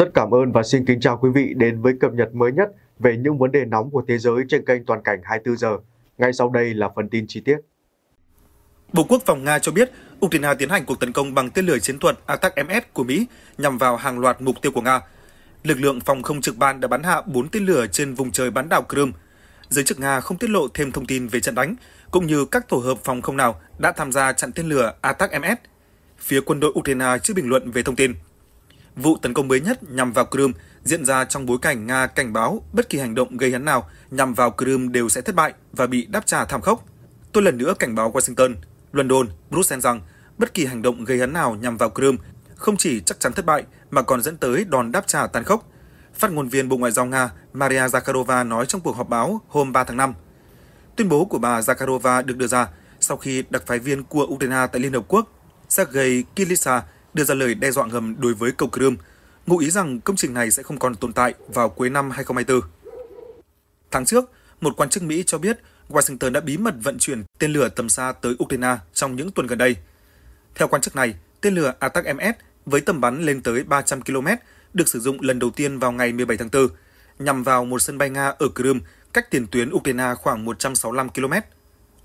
Rất cảm ơn và xin kính chào quý vị đến với cập nhật mới nhất về những vấn đề nóng của thế giới trên kênh Toàn cảnh 24 giờ. Ngay sau đây là phần tin chi tiết. Bộ Quốc phòng Nga cho biết, Ukraine tiến hành cuộc tấn công bằng tên lửa chiến thuật Atak-MS của Mỹ nhằm vào hàng loạt mục tiêu của Nga. Lực lượng phòng không trực ban đã bắn hạ 4 tên lửa trên vùng trời bán đảo Crimea. Giới chức Nga không tiết lộ thêm thông tin về trận đánh, cũng như các tổ hợp phòng không nào đã tham gia chặn tên lửa Atak-MS. Phía quân đội Ukraine chưa bình luận về thông tin. Vụ tấn công mới nhất nhằm vào Crimea diễn ra trong bối cảnh Nga cảnh báo bất kỳ hành động gây hấn nào nhằm vào Crimea đều sẽ thất bại và bị đáp trả thảm khốc. Tôi lần nữa cảnh báo Washington, London, Brussels rằng bất kỳ hành động gây hấn nào nhằm vào Crimea không chỉ chắc chắn thất bại mà còn dẫn tới đòn đáp trả tàn khốc. Phát ngôn viên Bộ Ngoại giao Nga Maria Zakharova nói trong cuộc họp báo hôm 3 tháng 5. Tuyên bố của bà Zakharova được đưa ra sau khi đặc phái viên của Ukraine tại Liên Hợp Quốc Sergei Kilitsa đưa ra lời đe dọa ngầm đối với cầu Crimea, ngụ ý rằng công trình này sẽ không còn tồn tại vào cuối năm 2024. Tháng trước, một quan chức Mỹ cho biết Washington đã bí mật vận chuyển tên lửa tầm xa tới Ukraine trong những tuần gần đây. Theo quan chức này, tên lửa Atak-MS với tầm bắn lên tới 300 km được sử dụng lần đầu tiên vào ngày 17 tháng 4, nhằm vào một sân bay Nga ở Crimea, cách tiền tuyến Ukraine khoảng 165 km.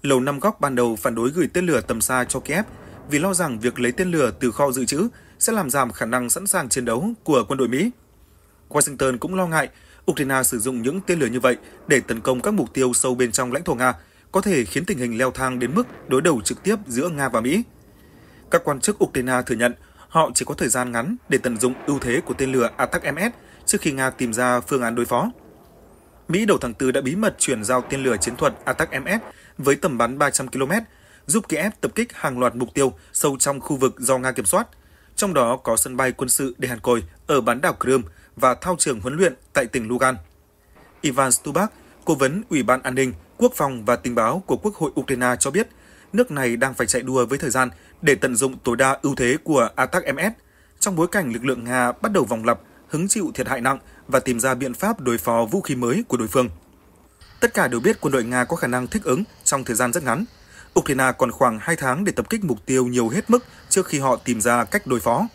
Lầu năm góc ban đầu phản đối gửi tên lửa tầm xa cho Kiev vì lo rằng việc lấy tên lửa từ kho dự trữ sẽ làm giảm khả năng sẵn sàng chiến đấu của quân đội Mỹ. Washington cũng lo ngại Ukraine sử dụng những tên lửa như vậy để tấn công các mục tiêu sâu bên trong lãnh thổ Nga có thể khiến tình hình leo thang đến mức đối đầu trực tiếp giữa Nga và Mỹ. Các quan chức Ukraine thừa nhận họ chỉ có thời gian ngắn để tận dụng ưu thế của tên lửa Attack-MS trước khi Nga tìm ra phương án đối phó. Mỹ đầu tháng 4 đã bí mật chuyển giao tên lửa chiến thuật Attack-MS với tầm bắn 300 km giúp Kiev tập kích hàng loạt mục tiêu sâu trong khu vực do Nga kiểm soát, trong đó có sân bay quân sự Dehankoi ở bán đảo Crimea và thao trường huấn luyện tại tỉnh Lugan. Ivan Stubak, cố vấn Ủy ban An ninh, Quốc phòng và Tình báo của Quốc hội Ukraine cho biết, nước này đang phải chạy đua với thời gian để tận dụng tối đa ưu thế của ATAC-MS trong bối cảnh lực lượng Nga bắt đầu vòng lặp, hứng chịu thiệt hại nặng và tìm ra biện pháp đối phó vũ khí mới của đối phương. Tất cả đều biết quân đội Nga có khả năng thích ứng trong thời gian rất ngắn, Ukraine còn khoảng 2 tháng để tập kích mục tiêu nhiều hết mức trước khi họ tìm ra cách đối phó.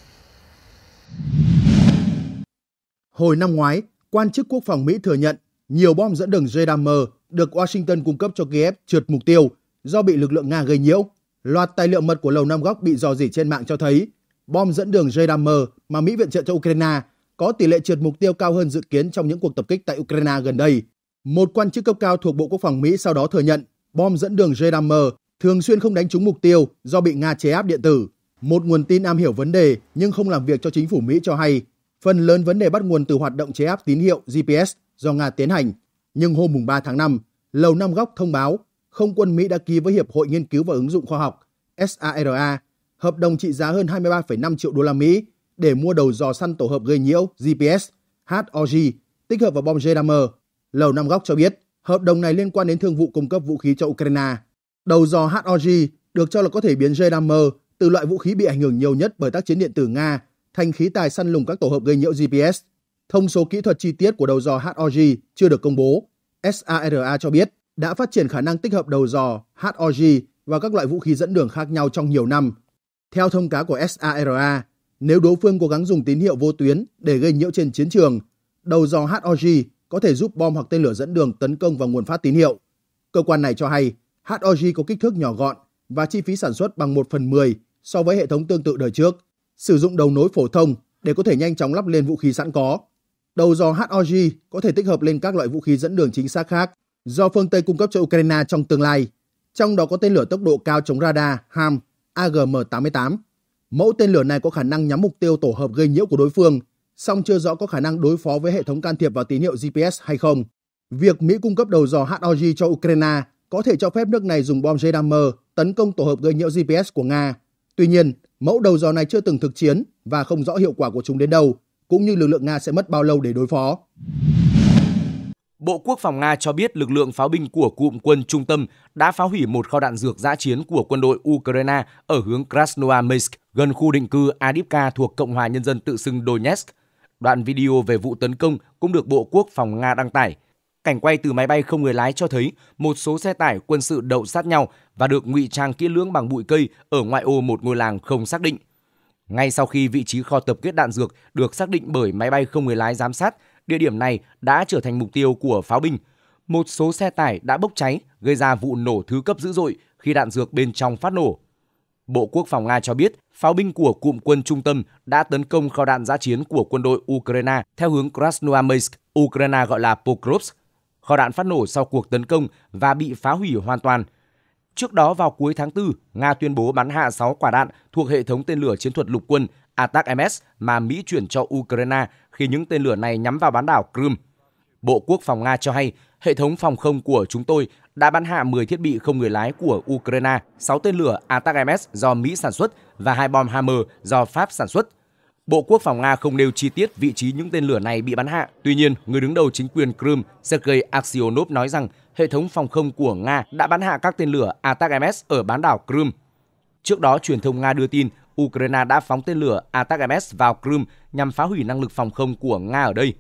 Hồi năm ngoái, quan chức quốc phòng Mỹ thừa nhận nhiều bom dẫn đường JDAM được Washington cung cấp cho Kiev trượt mục tiêu do bị lực lượng Nga gây nhiễu. Loạt tài liệu mật của Lầu Năm Góc bị dò dỉ trên mạng cho thấy bom dẫn đường JDAM mà Mỹ viện trợ cho Ukraine có tỷ lệ trượt mục tiêu cao hơn dự kiến trong những cuộc tập kích tại Ukraine gần đây. Một quan chức cấp cao thuộc Bộ Quốc phòng Mỹ sau đó thừa nhận bom dẫn đường JDAM dammer thường xuyên không đánh trúng mục tiêu do bị Nga chế áp điện tử. Một nguồn tin am hiểu vấn đề nhưng không làm việc cho chính phủ Mỹ cho hay, phần lớn vấn đề bắt nguồn từ hoạt động chế áp tín hiệu GPS do Nga tiến hành. Nhưng hôm mùng 3 tháng 5, Lầu Năm Góc thông báo không quân Mỹ đã ký với Hiệp hội Nghiên cứu và Ứng dụng Khoa học SARA hợp đồng trị giá hơn 23,5 triệu đô la Mỹ để mua đầu dò săn tổ hợp gây nhiễu GPS HOG tích hợp vào bom g Lầu Năm Góc cho biết, hợp đồng này liên quan đến thương vụ cung cấp vũ khí cho Ukraine. Đầu dò HOG được cho là có thể biến J-Dammer từ loại vũ khí bị ảnh hưởng nhiều nhất bởi tác chiến điện tử Nga thành khí tài săn lùng các tổ hợp gây nhiễu GPS. Thông số kỹ thuật chi tiết của đầu dò HOG chưa được công bố. SARA cho biết đã phát triển khả năng tích hợp đầu dò HOG và các loại vũ khí dẫn đường khác nhau trong nhiều năm. Theo thông cáo của SARA, nếu đối phương cố gắng dùng tín hiệu vô tuyến để gây nhiễu trên chiến trường, đầu dò HOG có thể giúp bom hoặc tên lửa dẫn đường tấn công vào nguồn phát tín hiệu. Cơ quan này cho hay HOG có kích thước nhỏ gọn và chi phí sản xuất bằng 1 phần 10 so với hệ thống tương tự đời trước, sử dụng đầu nối phổ thông để có thể nhanh chóng lắp lên vũ khí sẵn có. Đầu dò HOG có thể tích hợp lên các loại vũ khí dẫn đường chính xác khác do phương Tây cung cấp cho Ukraine trong tương lai, trong đó có tên lửa tốc độ cao chống radar HAM AGM-88. Mẫu tên lửa này có khả năng nhắm mục tiêu tổ hợp gây nhiễu của đối phương, song chưa rõ có khả năng đối phó với hệ thống can thiệp vào tín hiệu GPS hay không. Việc Mỹ cung cấp đầu dò HOG cho Ukraine có thể cho phép nước này dùng bom Jaidamer tấn công tổ hợp gây nhiễu GPS của Nga. Tuy nhiên, mẫu đầu dò này chưa từng thực chiến và không rõ hiệu quả của chúng đến đâu, cũng như lực lượng Nga sẽ mất bao lâu để đối phó. Bộ Quốc phòng Nga cho biết lực lượng pháo binh của cụm quân trung tâm đã phá hủy một kho đạn dược giã chiến của quân đội Ukraine ở hướng Krasnoyarsk gần khu định cư Adipka thuộc Cộng hòa Nhân dân tự xưng Donetsk. Đoạn video về vụ tấn công cũng được Bộ Quốc phòng Nga đăng tải – Cảnh quay từ máy bay không người lái cho thấy một số xe tải quân sự đậu sát nhau và được ngụy trang kỹ lưỡng bằng bụi cây ở ngoại ô một ngôi làng không xác định. Ngay sau khi vị trí kho tập kết đạn dược được xác định bởi máy bay không người lái giám sát, địa điểm này đã trở thành mục tiêu của pháo binh. Một số xe tải đã bốc cháy, gây ra vụ nổ thứ cấp dữ dội khi đạn dược bên trong phát nổ. Bộ Quốc phòng Nga cho biết, pháo binh của cụm quân trung tâm đã tấn công kho đạn giã chiến của quân đội Ukraine theo hướng Krasnoyarsk, Ukraine gọi là Pokrovsk, kho đạn phát nổ sau cuộc tấn công và bị phá hủy hoàn toàn. Trước đó vào cuối tháng 4, Nga tuyên bố bắn hạ 6 quả đạn thuộc hệ thống tên lửa chiến thuật lục quân ATAC-MS mà Mỹ chuyển cho Ukraine khi những tên lửa này nhắm vào bán đảo Crimea. Bộ Quốc phòng Nga cho hay, hệ thống phòng không của chúng tôi đã bắn hạ 10 thiết bị không người lái của Ukraine, 6 tên lửa ATACMS do Mỹ sản xuất và hai bom Hammer do Pháp sản xuất. Bộ Quốc phòng Nga không nêu chi tiết vị trí những tên lửa này bị bắn hạ. Tuy nhiên, người đứng đầu chính quyền Crimea Sergei Aksionov nói rằng hệ thống phòng không của Nga đã bắn hạ các tên lửa Atak-MS ở bán đảo Crimea. Trước đó, truyền thông Nga đưa tin Ukraine đã phóng tên lửa Atak-MS vào Crimea nhằm phá hủy năng lực phòng không của Nga ở đây.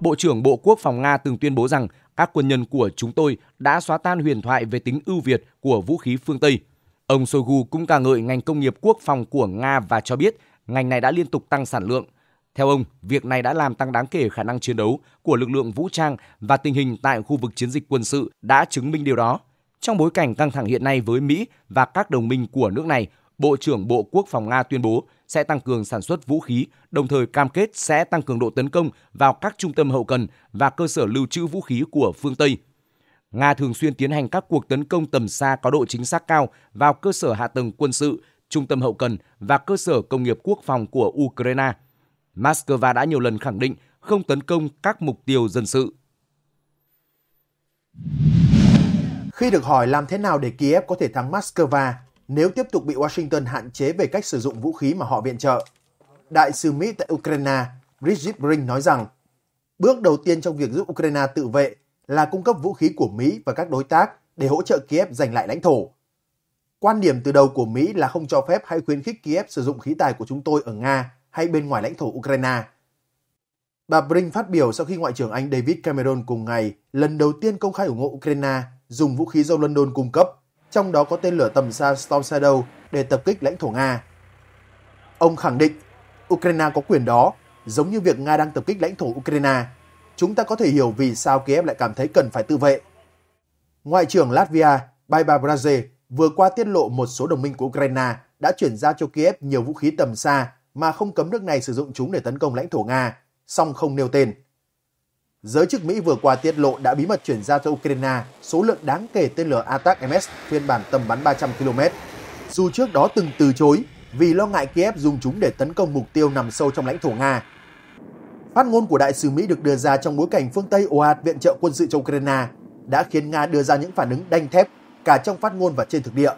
Bộ trưởng Bộ Quốc phòng Nga từng tuyên bố rằng các quân nhân của chúng tôi đã xóa tan huyền thoại về tính ưu việt của vũ khí phương Tây. Ông Shoigu cũng ca ngợi ngành công nghiệp quốc phòng của Nga và cho biết ngành này đã liên tục tăng sản lượng. Theo ông, việc này đã làm tăng đáng kể khả năng chiến đấu của lực lượng vũ trang và tình hình tại khu vực chiến dịch quân sự đã chứng minh điều đó. Trong bối cảnh căng thẳng hiện nay với Mỹ và các đồng minh của nước này, Bộ trưởng Bộ Quốc phòng Nga tuyên bố sẽ tăng cường sản xuất vũ khí, đồng thời cam kết sẽ tăng cường độ tấn công vào các trung tâm hậu cần và cơ sở lưu trữ vũ khí của phương Tây. Nga thường xuyên tiến hành các cuộc tấn công tầm xa có độ chính xác cao vào cơ sở hạ tầng quân sự trung tâm hậu cần và cơ sở công nghiệp quốc phòng của Ukraine. Moscow đã nhiều lần khẳng định không tấn công các mục tiêu dân sự. Khi được hỏi làm thế nào để Kiev có thể thắng Moscow nếu tiếp tục bị Washington hạn chế về cách sử dụng vũ khí mà họ viện trợ, Đại sứ Mỹ tại Ukraine Bridget Brink nói rằng bước đầu tiên trong việc giúp Ukraine tự vệ là cung cấp vũ khí của Mỹ và các đối tác để hỗ trợ Kiev giành lại lãnh thổ. Quan điểm từ đầu của Mỹ là không cho phép hay khuyến khích Kiev sử dụng khí tài của chúng tôi ở Nga hay bên ngoài lãnh thổ Ukraine. Bà Brink phát biểu sau khi Ngoại trưởng Anh David Cameron cùng ngày lần đầu tiên công khai ủng hộ Ukraine dùng vũ khí do London cung cấp, trong đó có tên lửa tầm xa Storm Shadow để tập kích lãnh thổ Nga. Ông khẳng định Ukraine có quyền đó, giống như việc Nga đang tập kích lãnh thổ Ukraine. Chúng ta có thể hiểu vì sao Kiev lại cảm thấy cần phải tự vệ. Ngoại trưởng Latvia Baiba Braze vừa qua tiết lộ một số đồng minh của Ukraine đã chuyển giao cho Kiev nhiều vũ khí tầm xa mà không cấm nước này sử dụng chúng để tấn công lãnh thổ Nga, song không nêu tên. Giới chức Mỹ vừa qua tiết lộ đã bí mật chuyển giao cho Ukraine số lượng đáng kể tên lửa ATAC-MS phiên bản tầm bắn 300 km, dù trước đó từng từ chối vì lo ngại Kiev dùng chúng để tấn công mục tiêu nằm sâu trong lãnh thổ Nga. Phát ngôn của đại sứ Mỹ được đưa ra trong bối cảnh phương Tây ồ ạt viện trợ quân sự cho Ukraine đã khiến Nga đưa ra những phản ứng đanh thép cả trong phát ngôn và trên thực địa.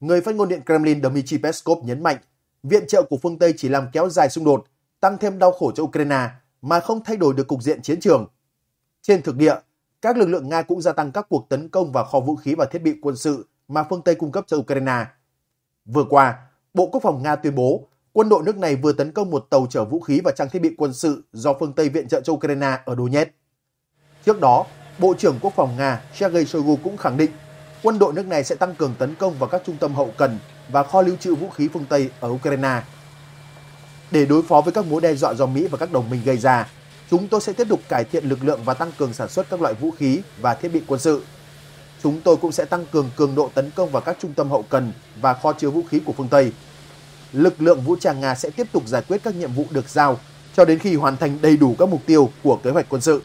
Người phát ngôn Điện Kremlin Dmitry Peskov nhấn mạnh, viện trợ của phương Tây chỉ làm kéo dài xung đột, tăng thêm đau khổ cho Ukraine mà không thay đổi được cục diện chiến trường. Trên thực địa, các lực lượng Nga cũng gia tăng các cuộc tấn công vào kho vũ khí và thiết bị quân sự mà phương Tây cung cấp cho Ukraine. Vừa qua, Bộ Quốc phòng Nga tuyên bố quân đội nước này vừa tấn công một tàu chở vũ khí và trang thiết bị quân sự do phương Tây viện trợ cho Ukraine ở Donetsk. Trước đó, Bộ trưởng Quốc phòng Nga Sergei Shoigu cũng khẳng định quân đội nước này sẽ tăng cường tấn công vào các trung tâm hậu cần và kho lưu trữ vũ khí phương Tây ở Ukraine. Để đối phó với các mối đe dọa do Mỹ và các đồng minh gây ra, chúng tôi sẽ tiếp tục cải thiện lực lượng và tăng cường sản xuất các loại vũ khí và thiết bị quân sự. Chúng tôi cũng sẽ tăng cường cường độ tấn công vào các trung tâm hậu cần và kho chứa vũ khí của phương Tây. Lực lượng vũ trang Nga sẽ tiếp tục giải quyết các nhiệm vụ được giao cho đến khi hoàn thành đầy đủ các mục tiêu của kế hoạch quân sự.